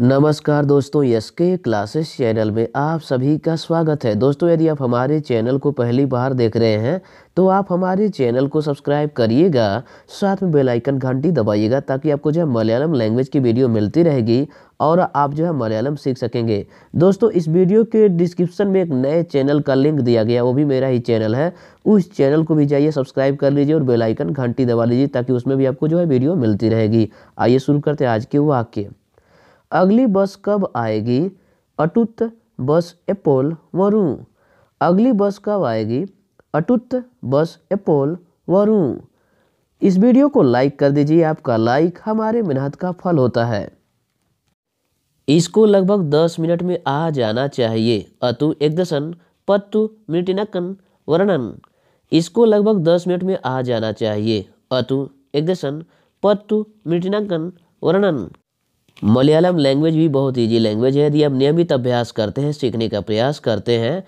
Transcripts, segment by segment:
नमस्कार दोस्तों यस के क्लासेस चैनल में आप सभी का स्वागत है दोस्तों यदि आप हमारे चैनल को पहली बार देख रहे हैं तो आप हमारे चैनल को सब्सक्राइब करिएगा साथ में बेल आइकन घंटी दबाइएगा ताकि आपको जो है मलयालम लैंग्वेज की वीडियो मिलती रहेगी और आप जो है मलयालम सीख सकेंगे दोस्तों इस वीडियो के डिस्क्रिप्शन में एक नए चैनल का लिंक दिया गया वो भी मेरा ही चैनल है उस चैनल को भी जाइए सब्सक्राइब कर लीजिए और बेलाइकन घंटी दबा लीजिए ताकि उसमें भी आपको जो है वीडियो मिलती रहेगी आइए शुरू करते हैं आज के वाक्य अगली बस कब आएगी अटुत बस एपोल वरुँ अगली बस कब आएगी अटुत बस एपोल वरुँ इस वीडियो को लाइक कर दीजिए आपका लाइक हमारे मेहनत का फल होता है इसको लगभग दस मिनट में आ जाना चाहिए अतु एक दशन पत्तु मिनटिनकन वर्णन इसको लगभग दस मिनट में आ जाना चाहिए अतु एक दशन पत्तु मिनटिनकन वर्णन मलयालम लैंग्वेज भी बहुत ईजी लैंग्वेज है यदि आप नियमित अभ्यास करते हैं सीखने का प्रयास करते हैं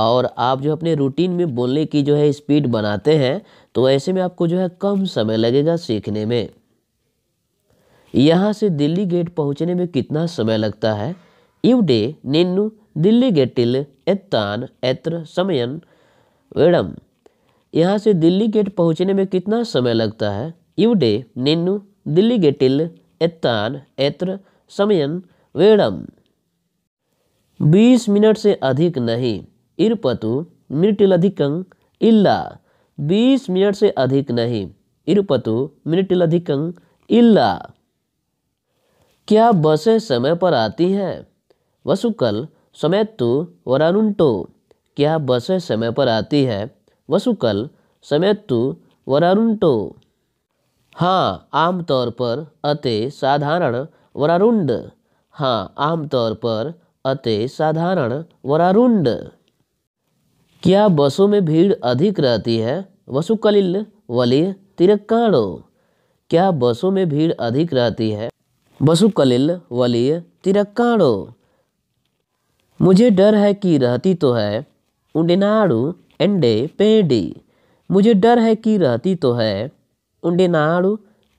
और आप जो अपने रूटीन में बोलने की जो है स्पीड बनाते हैं तो ऐसे में आपको जो है कम समय लगेगा सीखने में यहाँ से दिल्ली गेट पहुँचने में कितना समय लगता है डे निन्नू दिल्ली गेटिल एत्तान एत्र समयन वेडम यहाँ से दिल्ली गेट पहुँचने में कितना समय लगता है डे निन्नू दिल्ली गेटिल एतान एत्र समयन वेड़म बीस मिनट से अधिक नहीं इरपतु मिनटिलधिकं इल्ला बीस मिनट से अधिक नहीं इरपतु मिनटिलधिकं इल्ला क्या बसें समय पर आती हैं वसुकल समय तो वरानुंटो क्या बसें समय पर आती है वसुकल समय तो वरानुंटो हाँ आमतौर पर अति साधारण वरारुंड हाँ आमतौर पर अति साधारण वरारुंड क्या बसों में भीड़ अधिक रहती है वसुकलिल वलिय तिरक्काणो क्या बसों में भीड़ अधिक रहती है वसुकलिल वलिय तिरक्काणो मुझे डर है कि रहती तो है उंडेनाड़ू एंडे पेडी मुझे डर है कि रहती तो है उंडेनाड़ू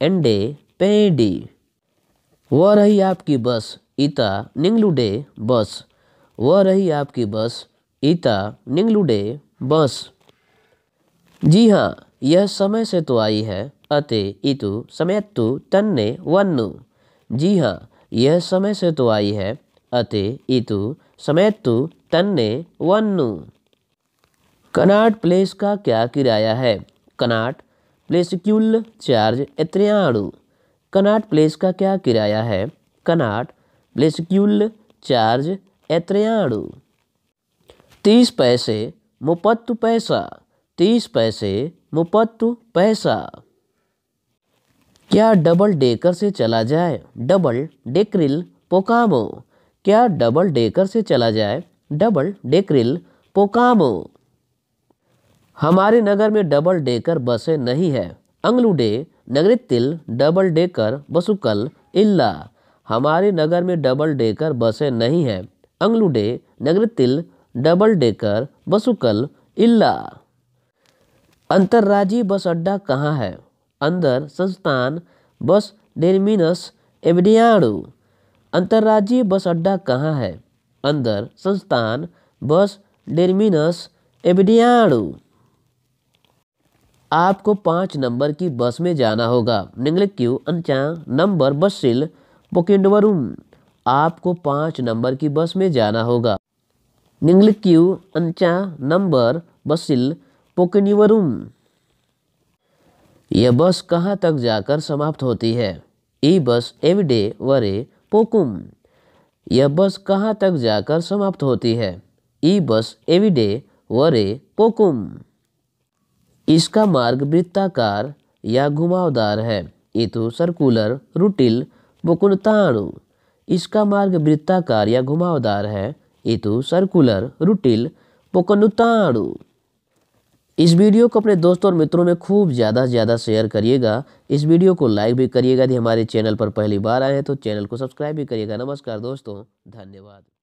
एंडे पेडी वह रही आपकी बस इता निंगलुडे बस वह रही आपकी बस इता निंगलुडे बस जी हाँ यह समय से तो आई है अते इतु समयत्तु तन्ने वन्नु जी हाँ यह समय से तो आई है अते इतु समयत्तु तन्ने वन्नु कनाट प्लेस का क्या किराया है कनाट प्लेसिक्यूल चार्ज इत्रियाणु कनाट प्लेस का क्या किराया है कनाट प्लेसिक्यूल चार्ज इत्रियाणु तीस पैसे मुपत्तु पैसा तीस पैसे मुपत्तु पैसा क्या डबल डेकर से चला जाए डबल डेक्रिल पोकामो क्या डबल डेकर से चला जाए डबल डेक्रिल पोकामो हमारे नगर में डबल डेकर बसें नहीं है अंगलुडे तिल डबल डेकर बसुकल इल्ला हमारे नगर में डबल डेकर बसें नहीं है अंगलुडे तिल डबल डेकर बसुकल इल्ला अंतर्राज्यीय बस अड्डा कहाँ है अंदर संस्थान बस डेरमिनस एवडियाणु अंतर्राज्यीय बस अड्डा कहाँ है अंदर संस्थान बस डेरमिनस एवडियाणु आपको पाँच नंबर की बस में जाना होगा निगल क्यू अंचा नंबर बस सिल वरुम आपको पाँच नंबर की बस में जाना होगा निगल क्यू अंचा नंबर सिल पोकनिवरुम यह बस कहाँ तक जाकर समाप्त होती है ई बस एवडे वरे पोकुम यह बस कहाँ तक जाकर समाप्त होती है ई बस एवडे वरे पोकुम इसका मार्ग वृत्ताकार या घुमावदार है ये तो सर्कुलर रुटिल बुकुणताणु इसका मार्ग वृत्ताकार या घुमावदार है ये तो सर्कुलर रुटिल बुकुणताणु इस वीडियो को अपने दोस्तों और मित्रों में खूब ज़्यादा से ज़्यादा शेयर करिएगा इस वीडियो को लाइक भी करिएगा यदि हमारे चैनल पर पहली बार आए हैं तो चैनल को सब्सक्राइब भी करिएगा नमस्कार दोस्तों धन्यवाद